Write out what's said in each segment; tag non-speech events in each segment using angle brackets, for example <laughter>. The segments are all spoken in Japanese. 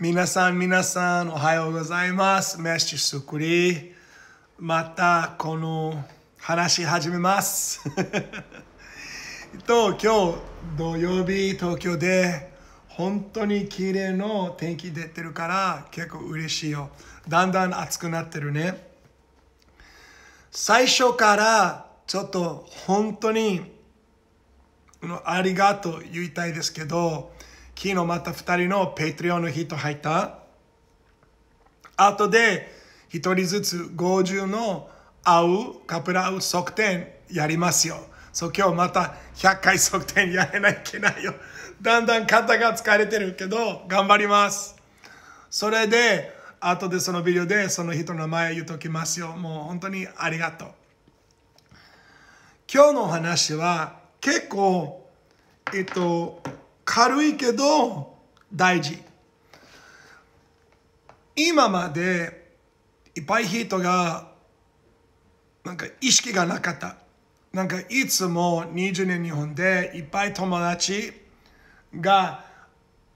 皆さん、皆さん、おはようございます。メッシュスクリまた、この話し始めます。<laughs> と、今日、土曜日、東京で、本当に綺麗の天気出てるから、結構嬉しいよ。だんだん暑くなってるね。最初からちょっと本当にありがとう言いたいですけど昨日また2人のペイトリオンの人入った後で1人ずつ50の合うカプラウ側転やりますよそう今日また100回測定やれないといけないよだんだん肩が疲れてるけど頑張りますそれで後でそのビデオでその人の名前言うときますよもう本当にありがとう今日の話は結構、えっと、軽いけど大事。今までいっぱい人がなんか意識がなかった。なんかいつも20年日本でいっぱい友達が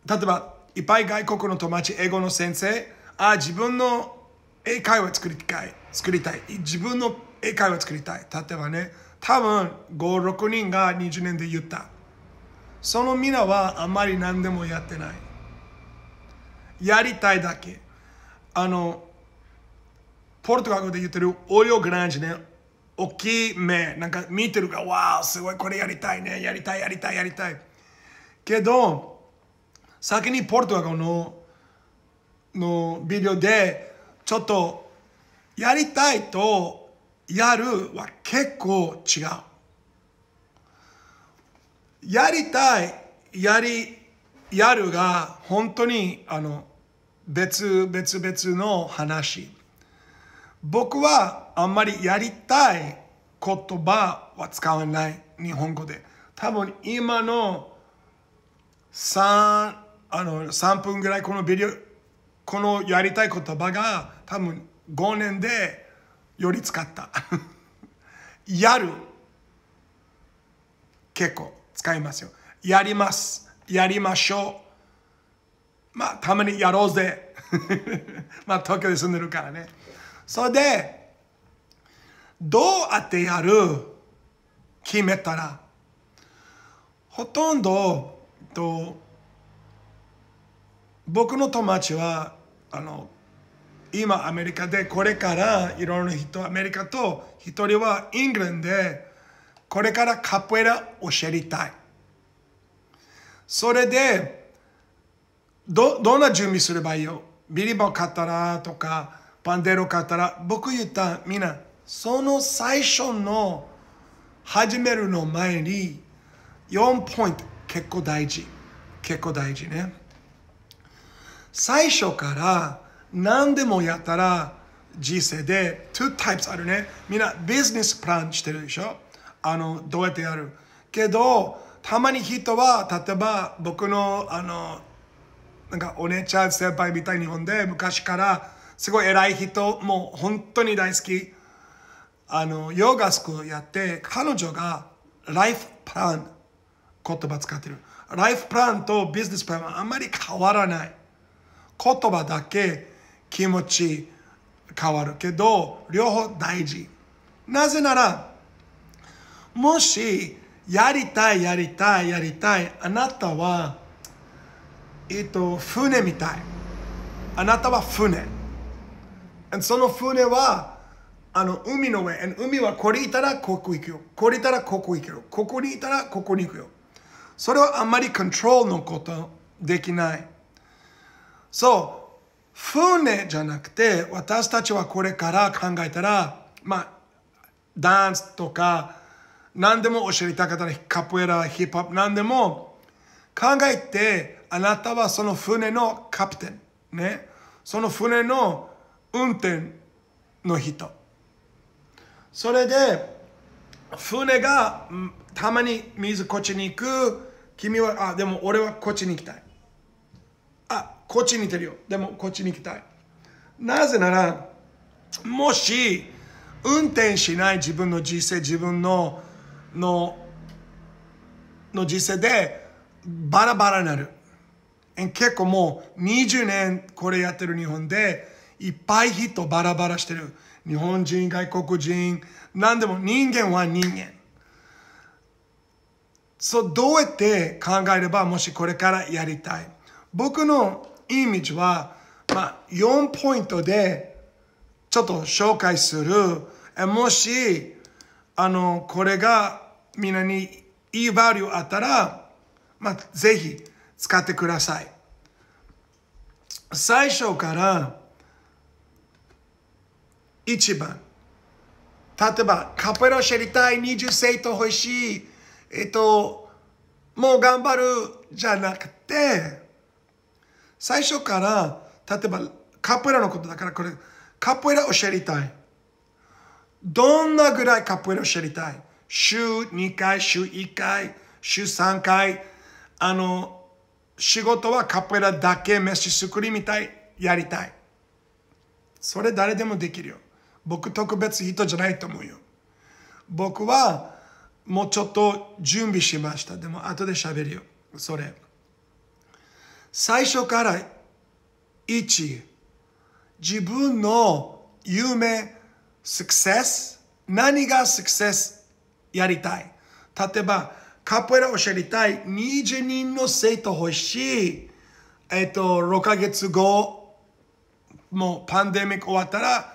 例えばいっぱい外国の友達英語の先生あ自分の英会話作りたい作りたい自分の英会話作りたい例えばね多分56人が20年で言ったその皆はあまり何でもやってないやりたいだけあのポルトガルで言ってるオリオグランジね大きい目なんか見てるからわあすごいこれやりたいねやりたいやりたいやりたいけど先にポルトガルののビデオでちょっとやりたいとやるは結構違う。やりたい、やり、やるが本当にあの別別別の話。僕はあんまりやりたい言葉は使わない日本語で。多分今の3あの3分ぐらいこのビデオこのやりたい言葉が多分5年でより使ったやる結構使いますよやりますやりましょうまあたまにやろうぜ <laughs> まあ東京で住んでるからねそれでどうやってやる決めたらほとんどと僕の友達はあの今アメリカでこれからいろんな人アメリカと一人はイングランドでこれからカポエラ教えたいそれでどどんな準備すればいいよビリボ買ったらとかパンデロ買ったら僕言ったみんなその最初の始めるの前に4ポイント結構大事結構大事ね最初から何でもやったら人生で2タイプあるね。みんなビジネスプランしてるでしょあの、どうやってやるけど、たまに人は、例えば僕の、あの、なんかお姉ちゃん先輩みたい日本で昔からすごい偉い人、もう本当に大好き。あの、ヨガスクやって、彼女がライフプラン言葉使ってる。ライフプランとビジネスプランはあんまり変わらない。言葉だけ気持ち変わるけど両方大事なぜならもしやりたいやりたいやりたいあなたはえっと船みたいあなたは船その船はあの海の上海はこれいたらここ行くよこれいたらここ行くよここにいたらここに行くよそれはあんまりコントロールのことできないそう船じゃなくて私たちはこれから考えたらまあダンスとか何でも教えたかったらカプエラヒップホップ何でも考えてあなたはその船のカプテンねその船の運転の人それで船がたまに水こっちに行く君はあでも俺はこっちに行きたいこっち似てるよでもこっちに行きたいなぜならもし運転しない自分の人生自分ののの人生でバラバラになる結構もう20年これやってる日本でいっぱい人バラバラしてる日本人外国人何でも人間は人間そうどうやって考えればもしこれからやりたい僕のイメージは、まあ、4ポイントでちょっと紹介する。もし、あの、これがみんなにいいバリューあったら、まあ、ぜひ使ってください。最初から1番。例えば、カペラ知りたい、20生徒欲しい、えっと、もう頑張るじゃなくて、最初から例えばカポエラのことだからこれカポエラ教えりたいどんなぐらいカポエラ教えりたい週2回週1回週3回あの仕事はカポエラだけ飯作りみたいやりたいそれ誰でもできるよ僕特別人じゃないと思うよ僕はもうちょっと準備しましたでも後で喋るよそれ。最初から1、自分の夢、success、何が success やりたい。例えば、カポエラを知りたい、20人の生徒欲しい、えっと、6ヶ月後、もうパンデミック終わったら、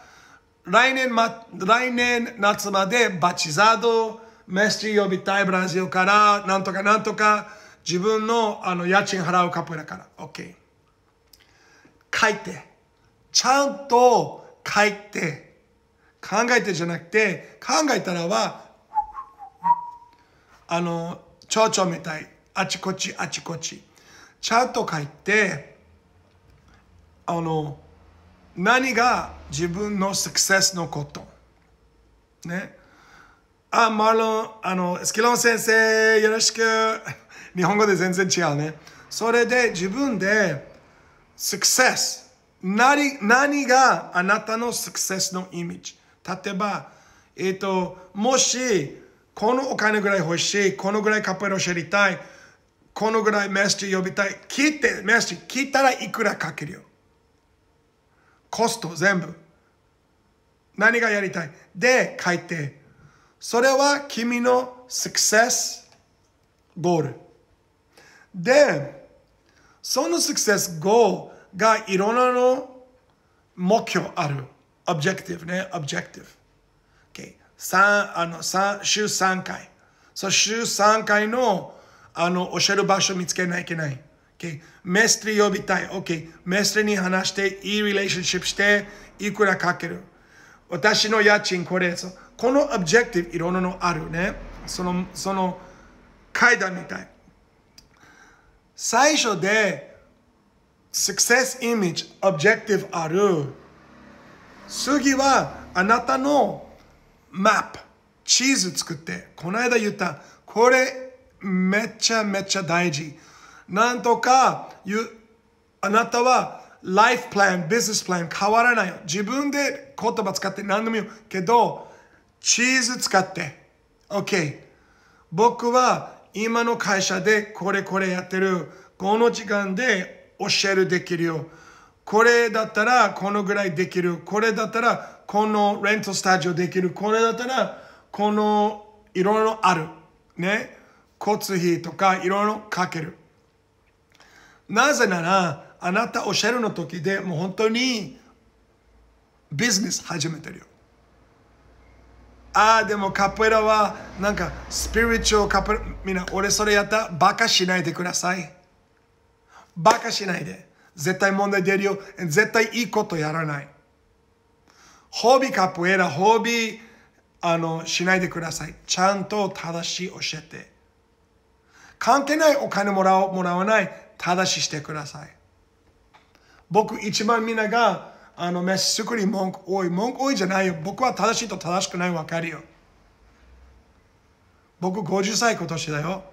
来年,、ま、来年夏までバチザード、メスィー呼びたいブラジルから、なんとかなんとか、自分のあの家賃払うカップだから。OK。書いて。ちゃんと書いて。考えてじゃなくて、考えたらは、あの、蝶々みたい。あちこちあちこち。ちゃんと書いて、あの、何が自分のサクセスのこと。ね。あ、マロン、あの、スキロン先生、よろしく。日本語で全然違うね。それで自分で、success。何何があなたの success のイメージ。例えば、えっ、ー、と、もし、このお金ぐらい欲しい、このぐらいカペロェりたい、このぐらいメッシ呼びたい、聞いて、メッシ聞いたらいくらかけるよ。コスト全部。何がやりたいで、書いて。それは君の success ボール。で、その s クセスゴーがいろんなの目標ある。オブジェクティブね、オブジェクティブ。Okay. 3あの3週3回。そ週3回のあの教える場所見つけないといけない。Okay. メストリ呼びたい。Okay. メストリに話して、いいリレーションシップして、いくらかける。私の家賃これです。このオブジェクティブいろんなのあるね。その、その階段みたい。最初で success image objective ある次はあなたのマップチーズ作ってこの間言ったこれめっちゃめっちゃ大事なんとかあなたはライフプランビジネスプラン変わらないよ自分で言葉使って何でも言うけどチーズ使って OK 僕は今の会社でこれこれやってる。この時間で教えるできるよ。これだったらこのぐらいできる。これだったらこのレントスタジオできる。これだったらこのいろいろある。ね。骨通費とかいろいろかける。なぜならあなたおっしゃるの時でもう本当にビジネス始めてるよ。ああでもカポエラはなんかスピリチュアルカポエラみんな俺それやったバカしないでくださいバカしないで絶対問題出るよ絶対いいことやらないホビカポエラホビあのしないでくださいちゃんと正しい教えて関係ないお金もらおもらわない正ししてください僕一番みんながあの飯作り文句多い文句多いじゃないよ僕は正しいと正しくない分かるよ僕50歳今年だよ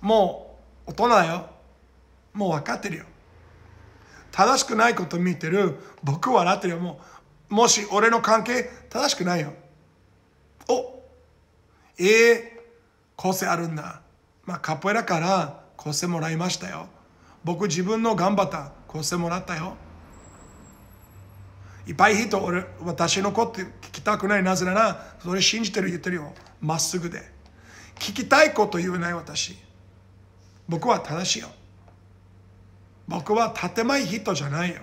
もう大人だよもう分かってるよ正しくないこと見てる僕笑ってるよもうもし俺の関係正しくないよおええー、個性あるんだまあカポエラから個性もらいましたよ僕自分の頑張った個性もらったよいっぱい人俺私のこと聞きたくないなぜならそれ信じてる言ってるよまっすぐで聞きたいこと言えない私僕は正しいよ僕は建前人じゃないよ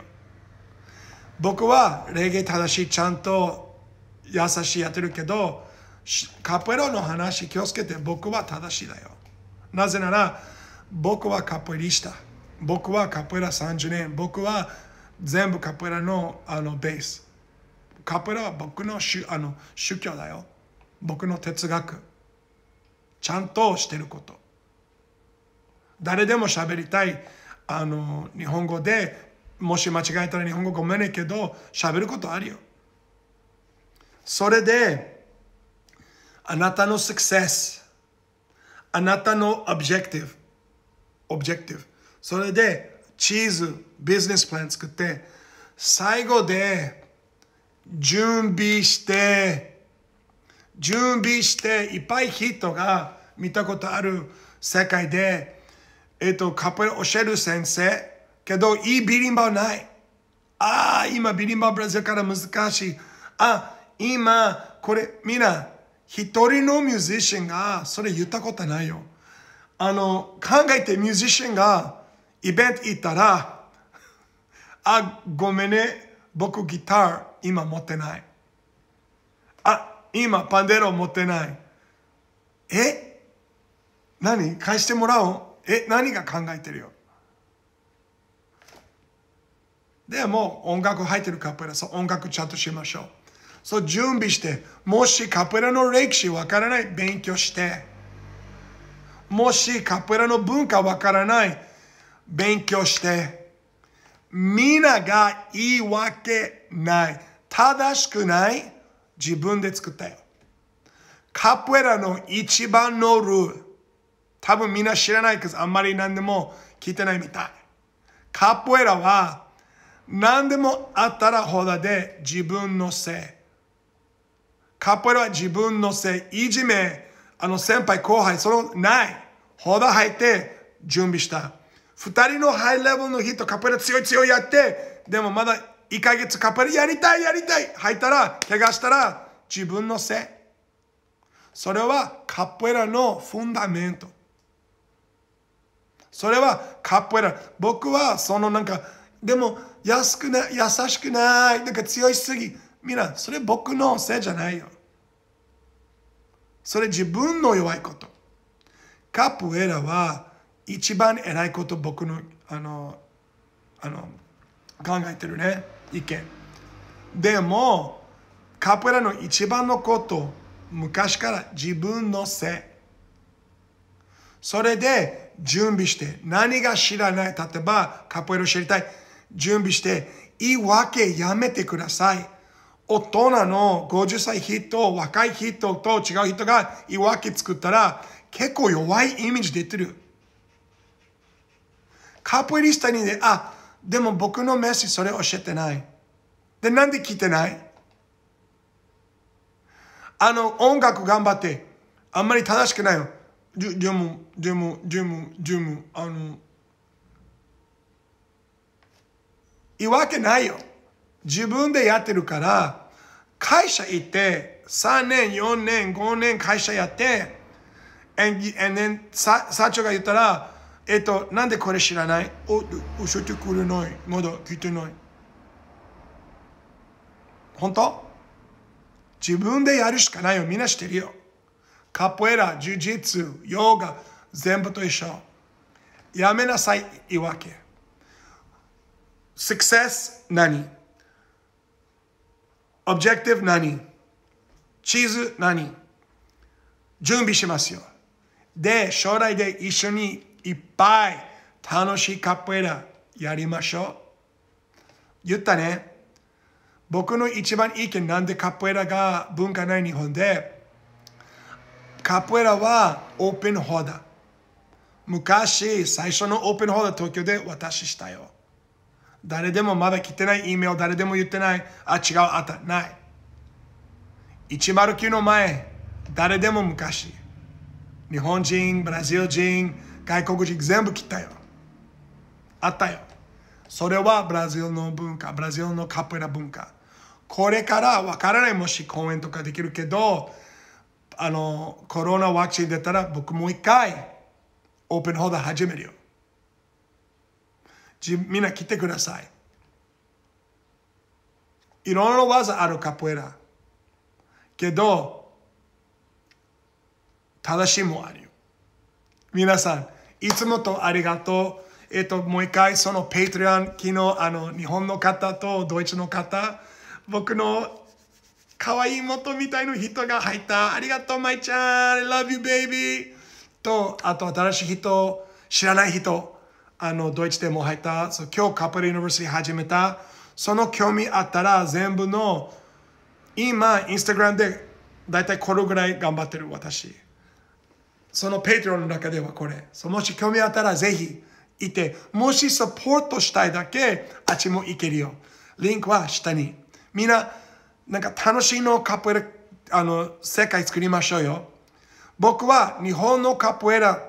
僕は礼儀正しいちゃんと優しいやってるけどカプエロの話気をつけて僕は正しいだよなぜなら僕はカプエリした。僕はカプエラ30年僕は全部カプラのあのベースカプラは僕の宗あの宗教だよ僕の哲学ちゃんとしてること誰でも喋りたいあの日本語でもし間違えたら日本語ごめんねけど喋ることあるよそれであなたのサクセスあなたのオブジェクティブオブジェクティブそれでチーズ、ビジネスプラン作って、最後で準備して、準備して、いっぱい人が見たことある世界で、えっと、カポエ教える先生、けど、いいビリンバはない。ああ、今ビリンバブラジルから難しい。あ、今、これ、みんな、一人のミュージシャンがそれ言ったことないよ。あの、考えてミュージシャンがイベント行ったら、あ、ごめんね、僕ギター今持ってない。あ、今パンデロ持ってない。え何返してもらおうえ、何が考えてるよでも音楽入ってるカプエラ、そう音楽ちゃんとしましょう。そう準備して、もしカプエラの歴史わからない勉強して、もしカプエラの文化わからない勉強して、皆が言い訳ない。正しくない自分で作ったよ。カプエラの一番のルール。多分みんな知らないけど、あんまり何でも聞いてないみたい。カプエラは何でもあったらほだで自分のせい。カプエラは自分のせい。いじめ、あの先輩後輩、そのない。ほど入って準備した。2人のハイレベルの人、カペラ強い強いやって、でもまだ1ヶ月カペラやりたいやりたい入ったら、怪我したら、自分のせい。それはカポエラのフンダメント。それはカポエラ。僕はそのなんか、でも安くな優しくない、なんか強いすぎ。みんな、それ僕のせいじゃないよ。それ自分の弱いこと。カポエラは一番偉いこと僕のあのあの考えてるね意見でもカプエラの一番のこと昔から自分のせいそれで準備して何が知らない例えばカポエラ知りたい準備して言い訳やめてください大人の50歳人若い人と違う人が言い訳作ったら結構弱いイメージ出てるカポエリスタにで、あ、でも僕のメッセージそれ教えてない。で、なんで聞いてないあの、音楽頑張って、あんまり正しくないよ。ジュム、ジュム、ジュム、あの、いいわけないよ。自分でやってるから、会社行って、3年、4年、5年会社やって、え、え、ね、社長が言ったら、えっと、なんでこれ知らないお、教えてくれない。まだ聞いてない。本当自分でやるしかないよ。みんな知ってるよ。カポエラ、ジュジッツ、ヨーガ、全部と一緒。やめなさい、言い訳。success 何 objective 何チーズ何準備しますよ。で、将来で一緒にいっぱい楽しいカップエラやりましょう。言ったね。僕の一番意見なんでカップエラが文化ない日本で、カップエラはオープンホーダー。昔、最初のオープンホーダー東京で私したよ。誰でもまだ来てない E メール、誰でも言ってない。あ、違う、あた。ない。109の前、誰でも昔。日本人、ブラジル人、外国人全部来たよあったよそれはブラジルの文化ブラジルのカポエラ文化これからわからないもし公演とかできるけどあのコロナワクチン出たら僕もう一回オープンホール始めるよみんな来てくださいいろんな技あるカポエラけど正しいもあるよ皆さんいつもとありがとう。えっと、もう一回、そのペイトリアン、昨日、あの、日本の方とドイツの方、僕の可愛い元みたいな人が入った。ありがとう、まいちゃん。I love you, baby. と、あと、新しい人、知らない人、あの、ドイツでも入った。そう今日、カップルユニバーシティ始めた。その興味あったら、全部の、今、インスタグラムで、だいたいこれぐらい頑張ってる、私。そのペテロの中ではこれ。もし興味あったらぜひいて、もしサポートしたいだけ、あっちも行けるよ。リンクは下に。みんな、なんか楽しいのカプエラ、あの、世界作りましょうよ。僕は日本のカプエラ、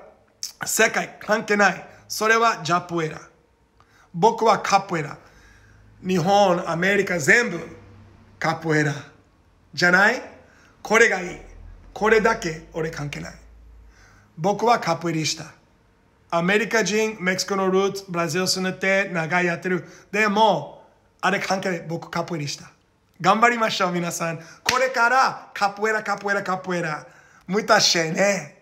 世界関係ない。それはジャプエラ。僕はカプエラ。日本、アメリカ全部カプエラ。じゃないこれがいい。これだけ俺関係ない。僕はカプリしタ。アメリカ人、メキシコのルーツ、ブラジル住んでて、長いやってる。でも、あれ関係ない。僕カプリしタ。頑張りましょう、皆さん。これからカプエラ、カプエラ、カプエラ。m u i t